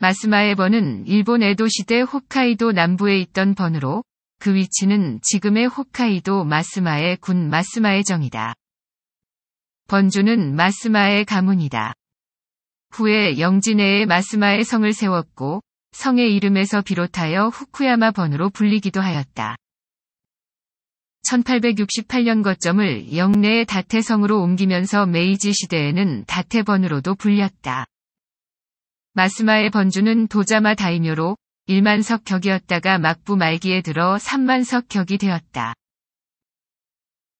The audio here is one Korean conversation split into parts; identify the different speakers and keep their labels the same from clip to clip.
Speaker 1: 마스마의 번은 일본 에도 시대 홋카이도 남부에 있던 번으로 그 위치는 지금의 홋카이도 마스마의 군 마스마의 정이다. 번주는 마스마의 가문이다. 후에 영진해에 마스마의 성을 세웠고 성의 이름에서 비롯하여 후쿠야마 번으로 불리기도 하였다. 1868년 거점을 영내의 다태성으로 옮기면서 메이지 시대에는 다태번으로도 불렸다. 마스마의 번주는 도자마 다이묘로 1만석 격이었다가 막부 말기에 들어 3만석 격이 되었다.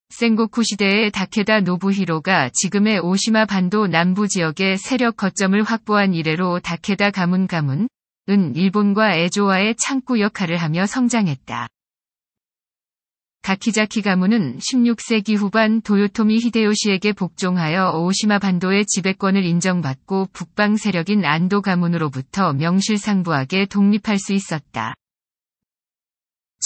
Speaker 1: 생고쿠 시대의 다케다 노부히로가 지금의 오시마 반도 남부 지역의 세력 거점을 확보한 이래로 다케다 가문 가문, 은 일본과 애조와의 창구 역할을 하며 성장했다. 가키자키 가문은 16세기 후반 도요토미 히데요시에게 복종하여 오시마 반도의 지배권을 인정받고 북방 세력인 안도 가문으로부터 명실상부하게 독립할 수 있었다.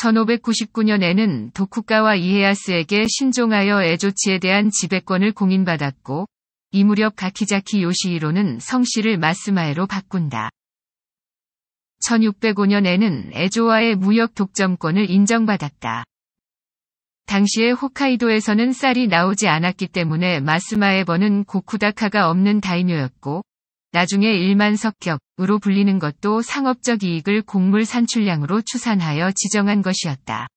Speaker 1: 1599년에는 도쿠가와 이에야스에게 신종하여 에조치에 대한 지배권을 공인받았고 이 무렵 가키자키 요시히로는 성씨를 마스마에로 바꾼다. 1605년에는 에조와의 무역 독점권을 인정받았다. 당시에 홋카이도에서는 쌀이 나오지 않았기 때문에 마스마에버는 고쿠다카가 없는 다이묘였고 나중에 일만석격으로 불리는 것도 상업적 이익을 곡물 산출량으로 추산하여 지정한 것이었다.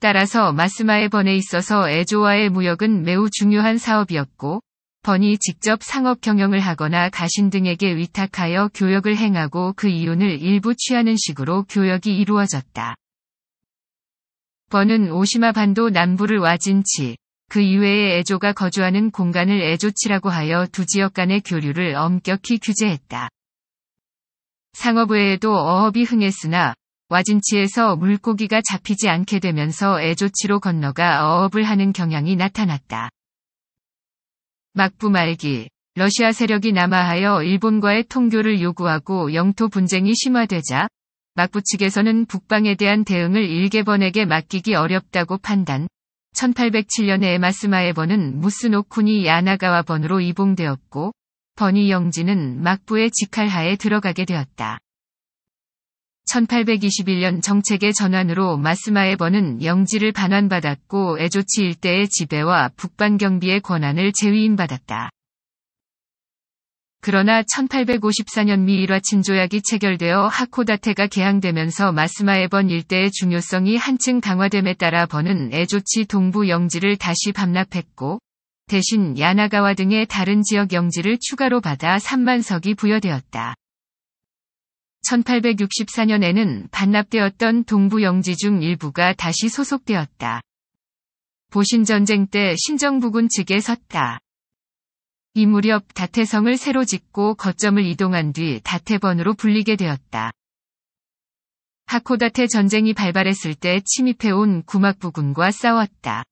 Speaker 1: 따라서 마스마에번에 있어서 애조와의 무역은 매우 중요한 사업이었고 번이 직접 상업 경영을 하거나 가신 등에게 위탁하여 교역을 행하고 그 이윤을 일부 취하는 식으로 교역이 이루어졌다. 번은 오시마 반도 남부를 와진치, 그 이외의 애조가 거주하는 공간을 애조치라고 하여 두 지역 간의 교류를 엄격히 규제했다. 상업외에도 어업이 흥했으나 와진치에서 물고기가 잡히지 않게 되면서 애조치로 건너가 어업을 하는 경향이 나타났다. 막부 말기 러시아 세력이 남하하여 일본과의 통교를 요구하고 영토 분쟁이 심화되자 막부 측에서는 북방에 대한 대응을 일개번에게 맡기기 어렵다고 판단. 1807년에 마스마에버는 무스노쿠니 야나가와 번으로 이봉되었고 번이 영지는 막부의 직할하에 들어가게 되었다. 1821년 정책의 전환으로 마스마에버는 영지를 반환받았고 에조치 일대의 지배와 북방 경비의 권한을 재위임받았다. 그러나 1854년 미일화 친조약이 체결되어 하코다테가 개항되면서 마스마에번 일대의 중요성이 한층 강화됨에 따라 번은 에조치 동부 영지를 다시 반납했고 대신 야나가와 등의 다른 지역 영지를 추가로 받아 3만석이 부여되었다. 1864년에는 반납되었던 동부 영지 중 일부가 다시 소속되었다. 보신전쟁 때 신정부군 측에 섰다. 이 무렵 다태성을 새로 짓고 거점을 이동한 뒤 다태번으로 불리게 되었다. 하코다테 전쟁이 발발했을 때 침입해온 구막부군과 싸웠다.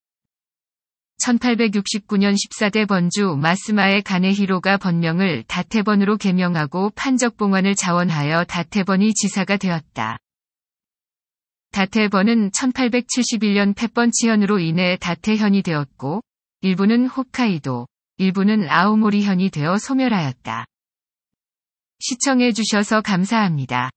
Speaker 1: 1869년 14대 번주 마스마의 가네히로가 번명을 다태번으로 개명하고 판적봉환을 자원하여 다태번이 지사가 되었다. 다태번은 1871년 패번 치현으로 인해 다태현이 되었고, 일부는 홋카이도, 일부는 아우모리현이 되어 소멸하였다. 시청해주셔서 감사합니다.